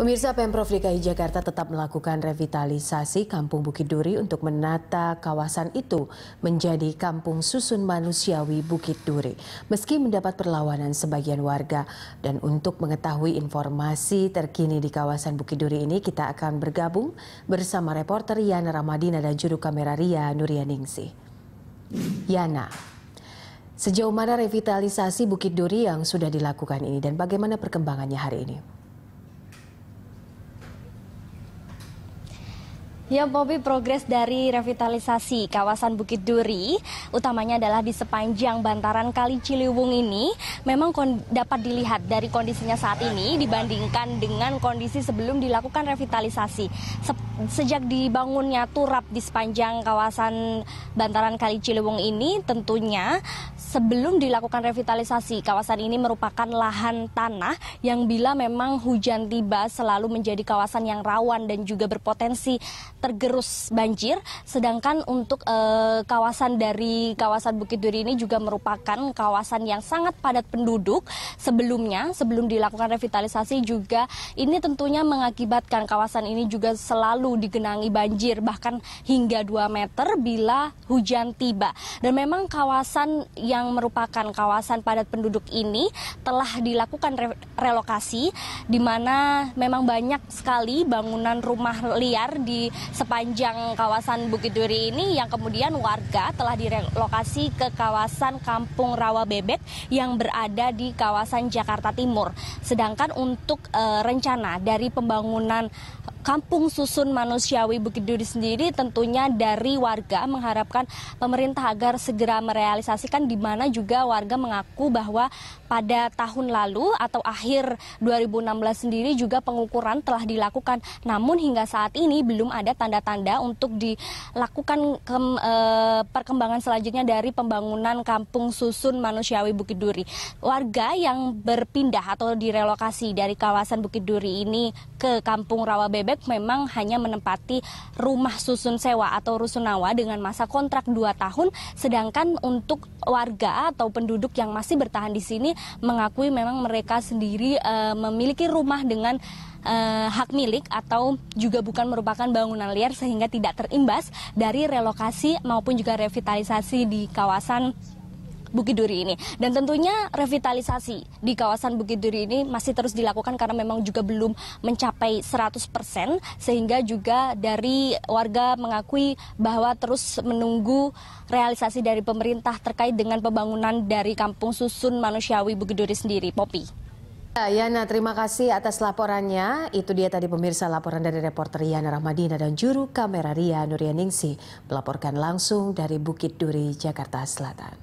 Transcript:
Pemirsa Pemprov DKI Jakarta tetap melakukan revitalisasi Kampung Bukit Duri untuk menata kawasan itu menjadi Kampung Susun Manusiawi Bukit Duri. Meski mendapat perlawanan sebagian warga dan untuk mengetahui informasi terkini di kawasan Bukit Duri ini kita akan bergabung bersama reporter Yana Ramadina dan juru kamera Ria Nuryaningsih. Yana, sejauh mana revitalisasi Bukit Duri yang sudah dilakukan ini dan bagaimana perkembangannya hari ini? Ya, Bobby, progres dari revitalisasi kawasan Bukit Duri, utamanya adalah di sepanjang bantaran Kali Ciliwung ini, memang dapat dilihat dari kondisinya saat ini dibandingkan dengan kondisi sebelum dilakukan revitalisasi. Sep Sejak dibangunnya turap di sepanjang kawasan bantaran Kali Ciliwung ini tentunya sebelum dilakukan revitalisasi kawasan ini merupakan lahan tanah yang bila memang hujan tiba selalu menjadi kawasan yang rawan dan juga berpotensi tergerus banjir sedangkan untuk e, kawasan dari kawasan Bukit Duri ini juga merupakan kawasan yang sangat padat penduduk sebelumnya sebelum dilakukan revitalisasi juga ini tentunya mengakibatkan kawasan ini juga selalu baru digenangi banjir bahkan hingga 2 meter bila hujan tiba. Dan memang kawasan yang merupakan kawasan padat penduduk ini telah dilakukan re relokasi di mana memang banyak sekali bangunan rumah liar di sepanjang kawasan Bukit Duri ini yang kemudian warga telah direlokasi ke kawasan Kampung Rawa Bebek yang berada di kawasan Jakarta Timur. Sedangkan untuk e, rencana dari pembangunan Kampung Susun Manusiawi Bukit Duri sendiri tentunya dari warga mengharapkan pemerintah agar segera merealisasikan di mana juga warga mengaku bahwa pada tahun lalu atau akhir 2016 sendiri juga pengukuran telah dilakukan namun hingga saat ini belum ada tanda-tanda untuk dilakukan ke, e, eh, perkembangan selanjutnya dari pembangunan Kampung Susun Manusiawi Bukit Duri. Warga yang berpindah atau direlokasi dari kawasan Bukit Duri ini ke Kampung Rawa Bebek Jabodetabek memang hanya menempati rumah susun sewa atau rusunawa dengan masa kontrak 2 tahun, sedangkan untuk warga atau penduduk yang masih bertahan di sini mengakui memang mereka sendiri e, memiliki rumah dengan eh, hak milik atau juga bukan merupakan bangunan liar sehingga tidak terimbas dari relokasi maupun juga revitalisasi di kawasan Bukit Duri ini. Dan tentunya revitalisasi di kawasan Bukit Duri ini masih terus dilakukan karena memang juga belum mencapai 100% sehingga juga dari warga mengakui bahwa terus menunggu realisasi dari pemerintah terkait dengan pembangunan dari kampung susun manusiawi Bukit Duri sendiri. Popi. Ya, Yana, terima kasih atas laporannya. Itu dia tadi pemirsa laporan dari reporter Yana Rahmadina dan juru kamera Ria Nuryaningsi melaporkan langsung dari Bukit Duri, Jakarta Selatan.